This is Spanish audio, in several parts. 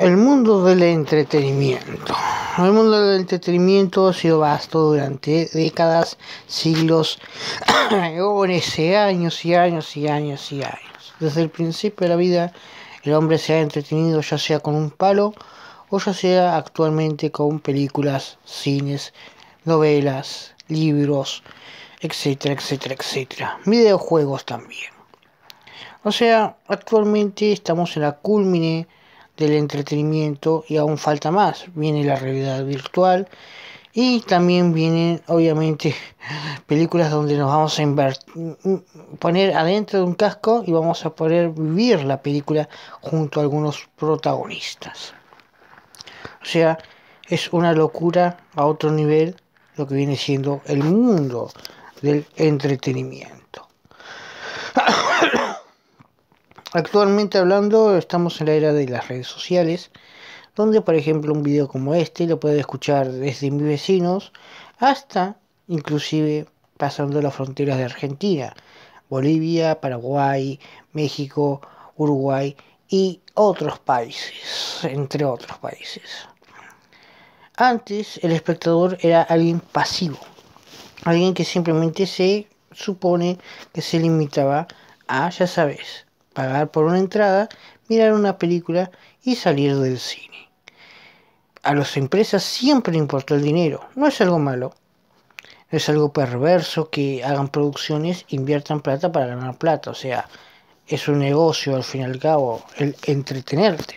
El mundo del entretenimiento. El mundo del entretenimiento ha sido vasto durante décadas, siglos, eones, años y años y años y años. Desde el principio de la vida, el hombre se ha entretenido ya sea con un palo o ya sea actualmente con películas, cines, novelas, libros, etcétera, etcétera, etcétera. Videojuegos también. O sea, actualmente estamos en la culmine del entretenimiento y aún falta más. Viene la realidad virtual y también vienen obviamente películas donde nos vamos a poner adentro de un casco y vamos a poder vivir la película junto a algunos protagonistas. O sea, es una locura a otro nivel lo que viene siendo el mundo del entretenimiento. Actualmente hablando, estamos en la era de las redes sociales, donde por ejemplo un video como este lo puede escuchar desde mis vecinos hasta inclusive pasando las fronteras de Argentina, Bolivia, Paraguay, México, Uruguay y otros países, entre otros países. Antes el espectador era alguien pasivo, alguien que simplemente se supone que se limitaba a, ya sabes, pagar por una entrada, mirar una película y salir del cine. A las empresas siempre le importa el dinero, no es algo malo. No es algo perverso que hagan producciones, inviertan plata para ganar plata, o sea, es un negocio al fin y al cabo, el entretenerte.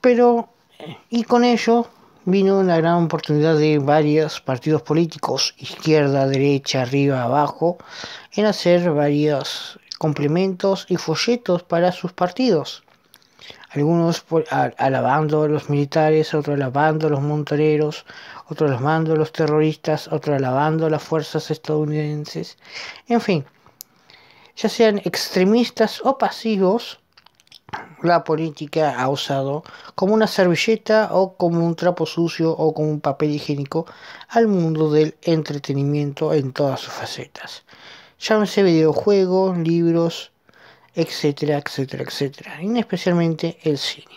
Pero, y con ello vino una gran oportunidad de varios partidos políticos, izquierda, derecha, arriba, abajo, en hacer varias complementos y folletos para sus partidos. Algunos alabando a los militares, otros alabando a los montoneros, otros alabando a los terroristas, otros alabando a las fuerzas estadounidenses. En fin, ya sean extremistas o pasivos, la política ha usado como una servilleta o como un trapo sucio o como un papel higiénico al mundo del entretenimiento en todas sus facetas llámese videojuegos, libros, etcétera, etcétera, etcétera, y especialmente el cine.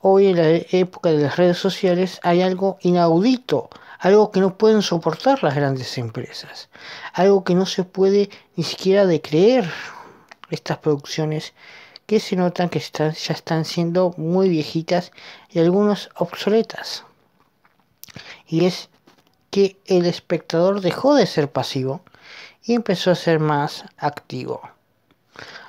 Hoy en la época de las redes sociales hay algo inaudito, algo que no pueden soportar las grandes empresas, algo que no se puede ni siquiera de creer estas producciones que se notan que están, ya están siendo muy viejitas y algunas obsoletas. Y es que el espectador dejó de ser pasivo y empezó a ser más activo.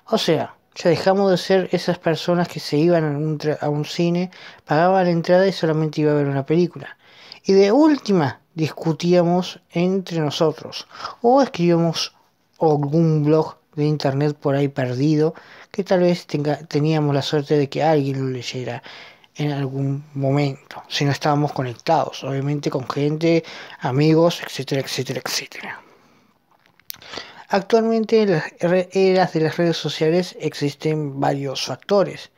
O sea, ya dejamos de ser esas personas que se iban a un, cine, pagaban la entrada y solamente iba a ver una película. Y de última discutíamos entre nosotros o escribíamos algún blog de internet por ahí perdido que tal vez tenga, teníamos la suerte de que alguien lo leyera en algún momento, si no estábamos conectados, obviamente con gente, amigos, etcétera, etcétera, etcétera. Actualmente en las eras de las redes sociales existen varios factores.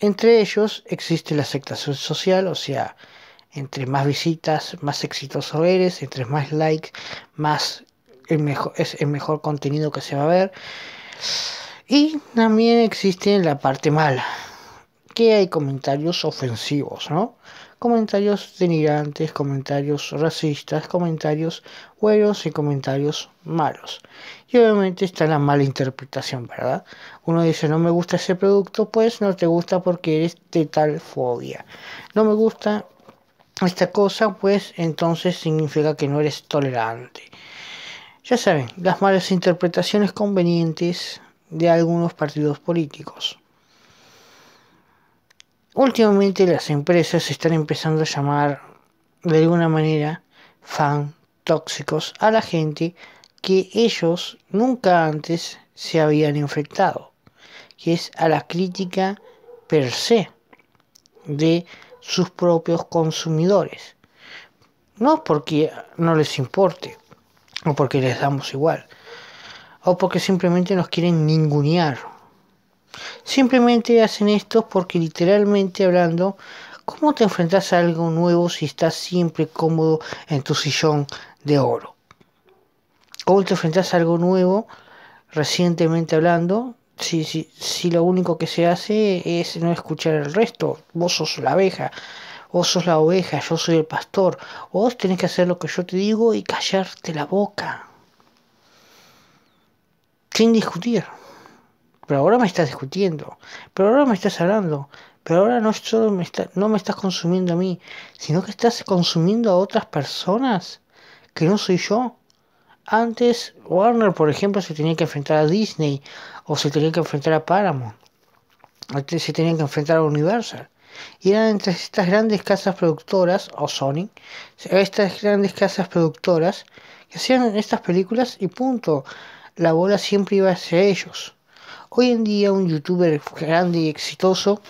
Entre ellos existe la aceptación social, o sea, entre más visitas, más exitoso eres, entre más likes, más el mejor, es el mejor contenido que se va a ver. Y también existe la parte mala, que hay comentarios ofensivos, ¿no? Comentarios denigrantes, comentarios racistas, comentarios buenos y comentarios malos. Y obviamente está la mala interpretación, ¿verdad? Uno dice, no me gusta ese producto, pues no te gusta porque eres de tal fobia. No me gusta esta cosa, pues entonces significa que no eres tolerante. Ya saben, las malas interpretaciones convenientes de algunos partidos políticos. Últimamente las empresas están empezando a llamar de alguna manera fan tóxicos a la gente que ellos nunca antes se habían enfrentado, que es a la crítica per se de sus propios consumidores. No porque no les importe, o porque les damos igual, o porque simplemente nos quieren ningunear Simplemente hacen esto porque literalmente hablando, ¿cómo te enfrentas a algo nuevo si estás siempre cómodo en tu sillón de oro? ¿Cómo te enfrentas a algo nuevo recientemente hablando si, si, si lo único que se hace es no escuchar el resto? Vos sos la abeja, vos sos la oveja, yo soy el pastor. Vos tenés que hacer lo que yo te digo y callarte la boca. Sin discutir pero ahora me estás discutiendo, pero ahora me estás hablando, pero ahora no me está, no me estás consumiendo a mí, sino que estás consumiendo a otras personas que no soy yo. Antes Warner, por ejemplo, se tenía que enfrentar a Disney o se tenía que enfrentar a Paramount. Antes se tenía que enfrentar a Universal. Y eran entre estas grandes casas productoras, o Sony, estas grandes casas productoras que hacían estas películas y punto. La bola siempre iba hacia ellos. Hoy en día un youtuber grande y exitoso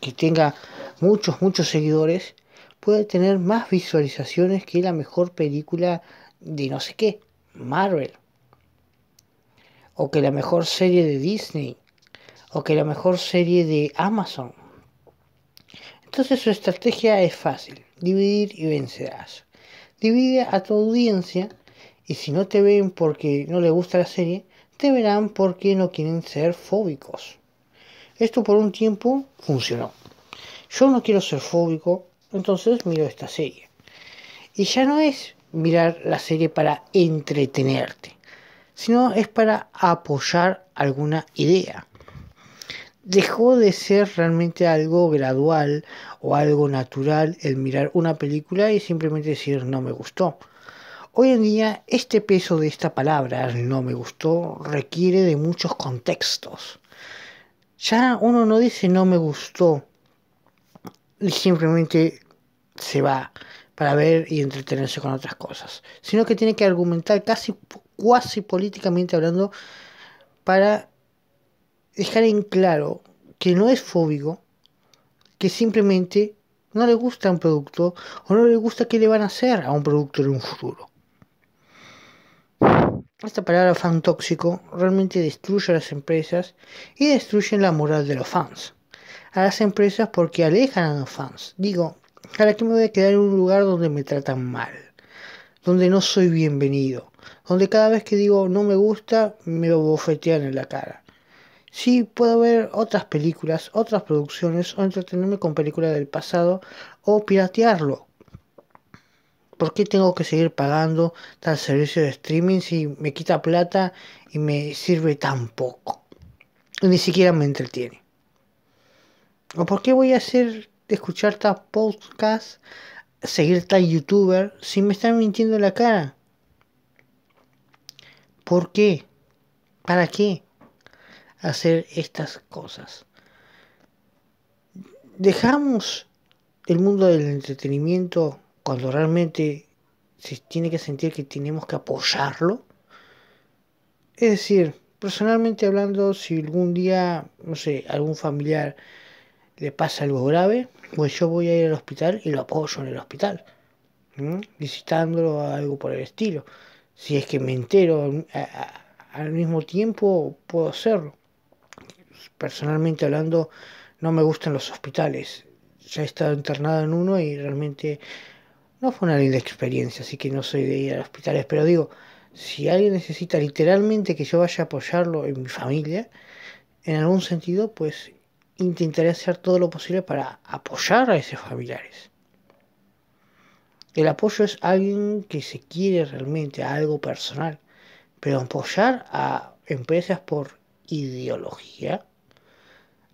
que tenga muchos, muchos seguidores puede tener más visualizaciones que la mejor película de no sé qué, Marvel. O que la mejor serie de Disney. O que la mejor serie de Amazon. Entonces su estrategia es fácil. Dividir y vencerás. Divide a tu audiencia y si no te ven porque no le gusta la serie, verán por qué no quieren ser fóbicos. Esto por un tiempo funcionó. Yo no quiero ser fóbico, entonces miro esta serie. Y ya no es mirar la serie para entretenerte, sino es para apoyar alguna idea. Dejó de ser realmente algo gradual o algo natural el mirar una película y simplemente decir no me gustó, Hoy en día este peso de esta palabra, no me gustó, requiere de muchos contextos. Ya uno no dice no me gustó y simplemente se va para ver y entretenerse con otras cosas, sino que tiene que argumentar casi cuasi políticamente hablando para dejar en claro que no es fóbico, que simplemente no le gusta un producto o no le gusta qué le van a hacer a un producto en un futuro. Esta palabra fan tóxico realmente destruye a las empresas y destruye la moral de los fans. A las empresas porque alejan a los fans. Digo, ¿para qué me voy a quedar en un lugar donde me tratan mal? Donde no soy bienvenido. Donde cada vez que digo no me gusta, me lo bofetean en la cara. Sí, puedo ver otras películas, otras producciones o entretenerme con películas del pasado o piratearlo, ¿Por qué tengo que seguir pagando tal servicio de streaming si me quita plata y me sirve tan poco? ni siquiera me entretiene. ¿O por qué voy a hacer de escuchar tal podcast, seguir tal youtuber si me están mintiendo la cara? ¿Por qué? ¿Para qué hacer estas cosas? Dejamos el mundo del entretenimiento cuando realmente se tiene que sentir que tenemos que apoyarlo. Es decir, personalmente hablando, si algún día, no sé, algún familiar le pasa algo grave, pues yo voy a ir al hospital y lo apoyo en el hospital, visitándolo o algo por el estilo. Si es que me entero al mismo tiempo, puedo hacerlo. Personalmente hablando, no me gustan los hospitales. Ya he estado internado en uno y realmente no fue una linda experiencia, así que no soy de ir a hospitales, pero digo, si alguien necesita literalmente que yo vaya a apoyarlo en mi familia, en algún sentido, pues intentaré hacer todo lo posible para apoyar a esos familiares. El apoyo es alguien que se quiere realmente, a algo personal, pero apoyar a empresas por ideología,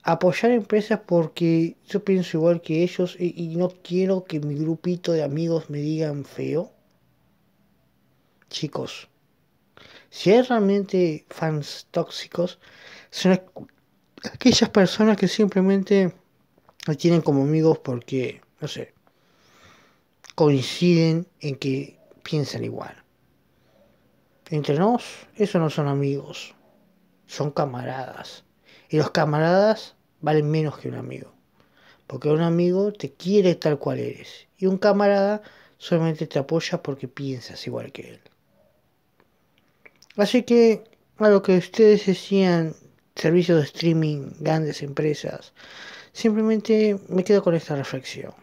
apoyar empresas porque yo pienso igual que ellos y, no quiero que mi grupito de amigos me digan feo. Chicos, si hay realmente fans tóxicos, son aquellas personas que simplemente no tienen como amigos porque, no sé, coinciden en que piensan igual. Entre nos, esos no son amigos, son camaradas y los camaradas valen menos que un amigo. Porque un amigo te quiere tal cual eres. Y un camarada solamente te apoya porque piensas igual que él. Así que a lo que ustedes decían, servicios de streaming, grandes empresas, simplemente me quedo con esta reflexión.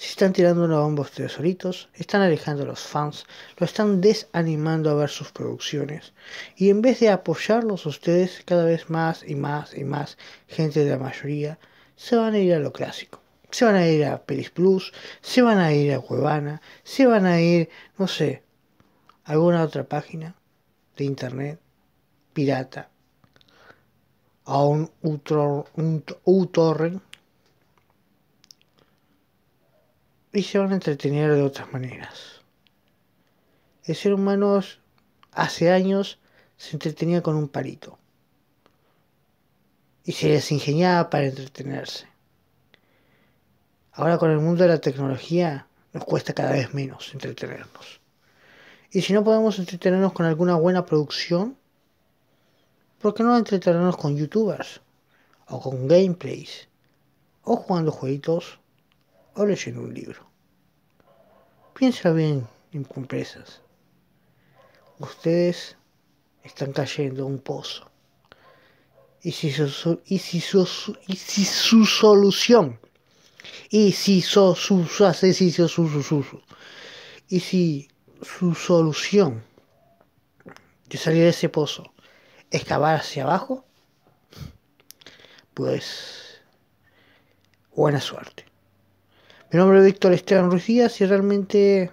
Se están tirando una bomba ustedes solitos, están alejando a los fans, lo están desanimando a ver sus producciones. Y en vez de apoyarlos ustedes, cada vez más y más y más gente de la mayoría se van a ir a lo clásico. Se van a ir a Pelis Plus, se van a ir a Cuevana, se van a ir, no sé, a alguna otra página de internet pirata, a un, un, torrent y se van a entretener de otras maneras. El ser humano hace años se entretenía con un palito y se les ingeniaba para entretenerse. Ahora con el mundo de la tecnología nos cuesta cada vez menos entretenernos. Y si no podemos entretenernos con alguna buena producción, ¿por qué no entretenernos con youtubers? O con gameplays. O jugando jueguitos o leyendo un libro. Piensa bien en Ustedes están cayendo un pozo. Y si su, y si y si su solución, y si y si su solución de salir de ese pozo es cavar hacia abajo, pues buena suerte. Mi nombre es Víctor Esteban Ruiz Díaz y realmente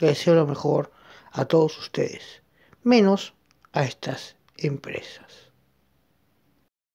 le deseo lo mejor a todos ustedes, menos a estas empresas.